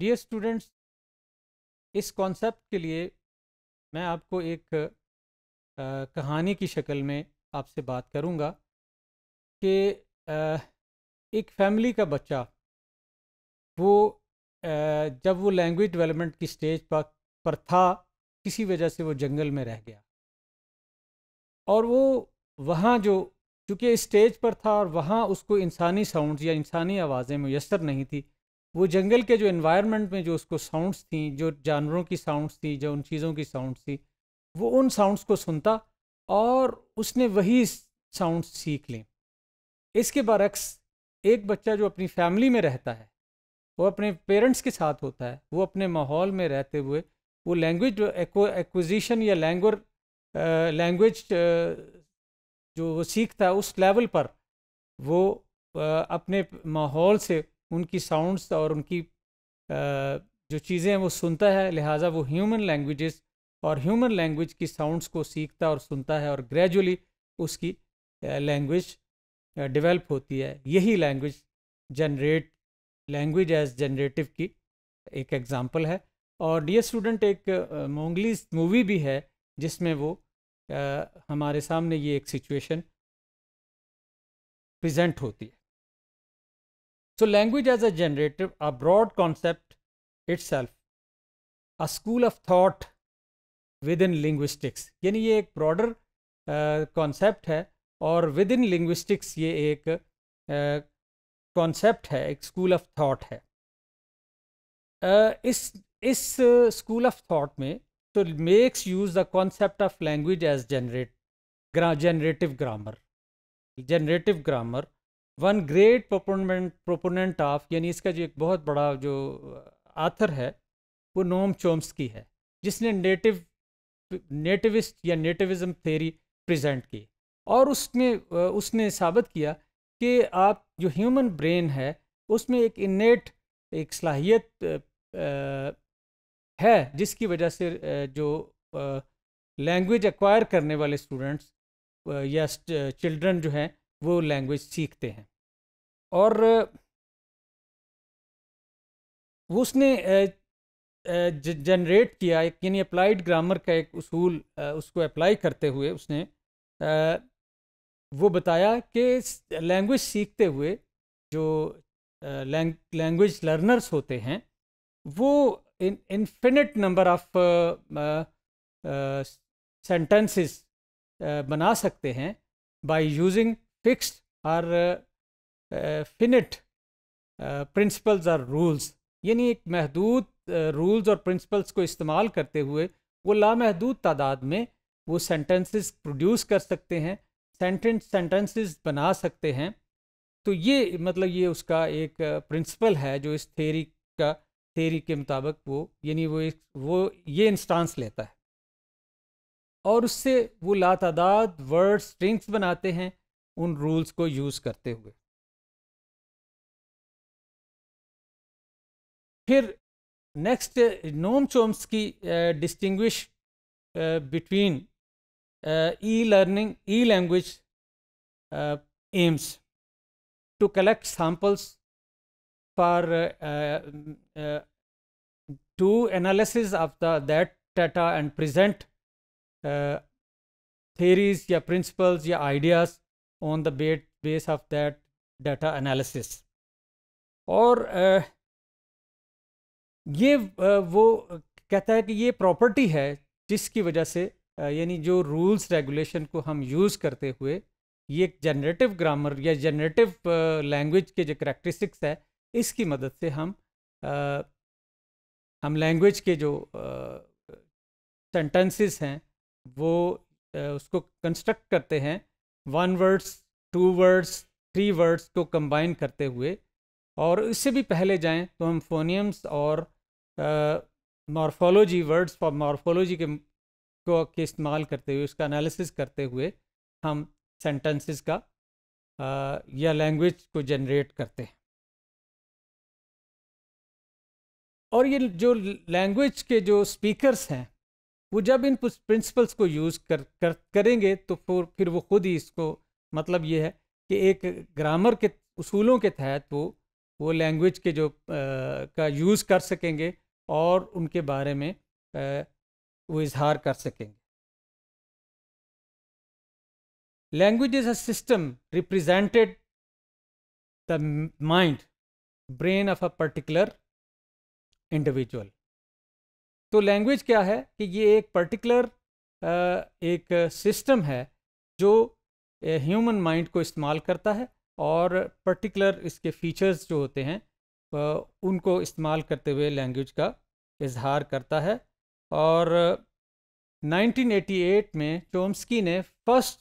dear students इस concept के लिए मैं आपको एक आ, कहानी की शक्ल में आपसे बात करूंगा कि एक फैमिली का बच्चा वो आ, जब वो लैंग्वेज डेवलपमेंट की स्टेज पर पर था किसी वजह से वो जंगल में रह गया और वो वहाँ जो चूँकि स्टेज पर था और वहाँ उसको इंसानी साउंड्स या इंसानी आवाज़ें मैसर नहीं थी वो जंगल के जो इन्वायरमेंट में जो उसको साउंड्स थी जो जानवरों की साउंड्स थी जो उन चीज़ों की साउंड्स थी वो उन साउंड्स को सुनता और उसने वही साउंड्स सीख लें इसके बरक्स एक बच्चा जो अपनी फैमिली में रहता है वो अपने पेरेंट्स के साथ होता है वो अपने माहौल में रहते हुए वो लैंग्वेज एक्विजिशन या लैंग लैंग्वेज जो वो सीखता है उस लेवल पर वो आ, अपने माहौल से उनकी साउंड्स और उनकी जो चीज़ें हैं वो सुनता है लिहाजा वो ह्यूमन लैंग्वेजेस और ह्यूमन लैंग्वेज की साउंड्स को सीखता और सुनता है और ग्रेजुअली उसकी लैंग्वेज डेवलप होती है यही language generate language as generative की एक एग्ज़ाम्पल है और डी स्टूडेंट एक मोंगली मूवी भी है जिसमें वो आ, हमारे सामने ये एक सिचुएशन प्रेजेंट होती है so So language as a generative, a broad concept a school of thought with in linguistics यानी ये एक ब्रॉडर कॉन्सेप्ट uh, है और विद इन लिंग्विस्टिक्स ये एक कॉन्सेप्ट uh, है एक स्कूल ऑफ थाट है uh, इस स्कूल ऑफ थाट में तो makes use the concept of language as generate generative grammar generative grammar one great proponent proponent of यानी इसका जो एक बहुत बड़ा जो आथर है वो नोम चोम्स की है जिसने नेटिव नेटिविस्ट या नेटिविज़म थेरी प्रेजेंट की और उसने उसने साबित किया कि आप जो ह्यूमन ब्रेन है उसमें एक इनेट एक सलाहियत है जिसकी वजह से जो लैंग्वेज एक्वायर करने वाले स्टूडेंट्स या चिल्ड्रन जो हैं वो लैंग्वेज सीखते हैं और उसने जनरेट किया एक यानी अप्लाइड ग्रामर का एक उसूल उसको अप्लाई करते हुए उसने वो बताया कि लैंग्वेज सीखते हुए जो लैंग्वेज लर्नर्स होते हैं वो in infinite number of sentences बना सकते हैं बाय यूजिंग फिक्स्ड और फिनिट प्रिंसिपल्स और रूल्स यानी एक महदूद रूल्स uh, और प्रिंसिपल्स को इस्तेमाल करते हुए वो लामहदूद तादाद में वो सेंटेंसेस प्रोड्यूस कर सकते हैं सेंटेंस सेंटेंसेस बना सकते हैं तो ये मतलब ये उसका एक प्रिंसिपल uh, है जो इस थेरी का थेरी के मुताबिक वो यानी वो एक वो ये इंस्टांस लेता है और उससे वो लातादाद वर्ड स्ट्रिंग्स बनाते हैं उन रूल्स को यूज़ करते हुए फिर नेक्स्ट नोम चोम्स की distinguish between E learning E language aims to collect samples for to analysis of the that data and present theories या प्रिंसिपल्स या ideas on the base of that data analysis और uh, ये वो कहता है कि ये प्रॉपर्टी है जिसकी वजह से यानी जो रूल्स रेगुलेशन को हम यूज़ करते हुए ये एक जनरेटिव ग्रामर या जनरेटिव लैंग्वेज के जो करेक्ट्रिस्टिक्स है इसकी मदद से हम आ, हम लैंग्वेज के जो सेंटेंसेस हैं वो आ, उसको कंस्ट्रक्ट करते हैं one words two words three words को कंबाइन करते हुए और इससे भी पहले जाएं तो हम फोनियम्स और मॉर्फोलॉजी वर्ड्स फॉर मॉर्फोलॉजी के को के इस्तेमाल करते हुए उसका एनालिसिस करते हुए हम सेंटेंसेस का आ, या लैंग्वेज को जनरेट करते हैं और ये जो लैंग्वेज के जो स्पीकर्स हैं वो जब इन प्रिंसिपल्स को यूज़ कर, कर करेंगे तो फिर फिर वो खुद ही इसको मतलब ये है कि एक ग्रामर के उसूलों के तहत वो वो लैंग्वेज के जो आ, का यूज़ कर सकेंगे और उनके बारे में वो इजहार कर सकेंगे language is a system represented the mind brain of a particular individual तो लैंग्वेज क्या है कि ये एक पर्टिकुलर एक सिस्टम है जो ह्यूमन माइंड को इस्तेमाल करता है और पर्टिकुलर इसके फीचर्स जो होते हैं उनको इस्तेमाल करते हुए लैंग्वेज का इजहार करता है और 1988 में चोम्स्की ने फर्स्ट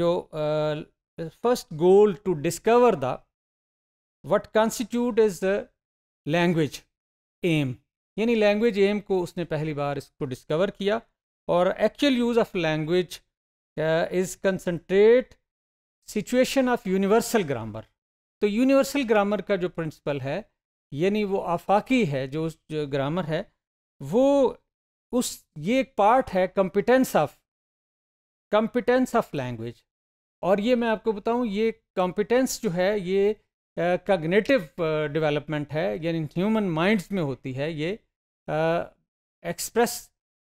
जो first goal to discover the what constitute is the language M यानी लैंग्वेज एम को उसने पहली बार इसको डिस्कवर किया और actual use of language is concentrate situation of universal grammar तो यूनिवर्सल ग्रामर का जो प्रिंसिपल है यानी वो आफाकी है जो, उस जो ग्रामर है वो उस ये एक पार्ट है competence of competence of language और ये मैं आपको बताऊं ये कॉम्पिटेंस जो है ये कग्नेटिव uh, डेवलपमेंट uh, है यानी ह्यूमन माइंड्स में होती है ये एक्सप्रेस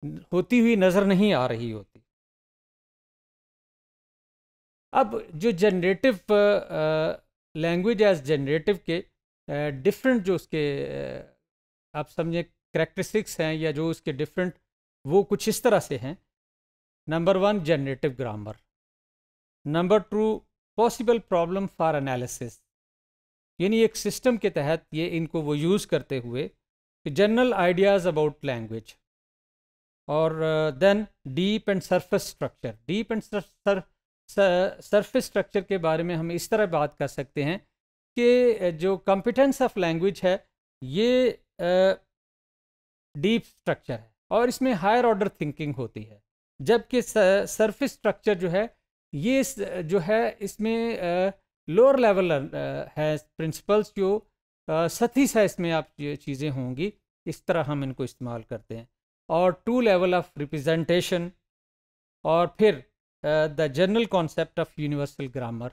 uh, होती हुई नज़र नहीं आ रही होती अब जो जनरेटिव लैंग्वेज एज जनरेटिव के डिफरेंट जो उसके आप समझें करेक्टरिस्टिक्स हैं या जो उसके डिफरेंट वो कुछ इस तरह से हैं number one generative grammar number two possible problem for analysis यानी एक सिस्टम के तहत ये इनको वो यूज़ करते हुए जनरल आइडियाज़ अबाउट लैंग्वेज और then deep and surface structure deep and surface structure के बारे में हम इस तरह बात कर सकते हैं कि जो कॉम्पिटेंस ऑफ लैंग्वेज है ये डीप स्ट्रक्चर है और इसमें हायर ऑर्डर थिंकिंग होती है जबकि सरफेस स्ट्रक्चर जो है ये जो है इसमें लोअर लेवल है प्रिंसिपल्स जो सतीस है इसमें आप चीज़ें होंगी इस तरह हम इनको इस्तेमाल करते हैं और टू लेवल ऑफ रिप्रेजेंटेशन और फिर Uh, the general concept of universal grammar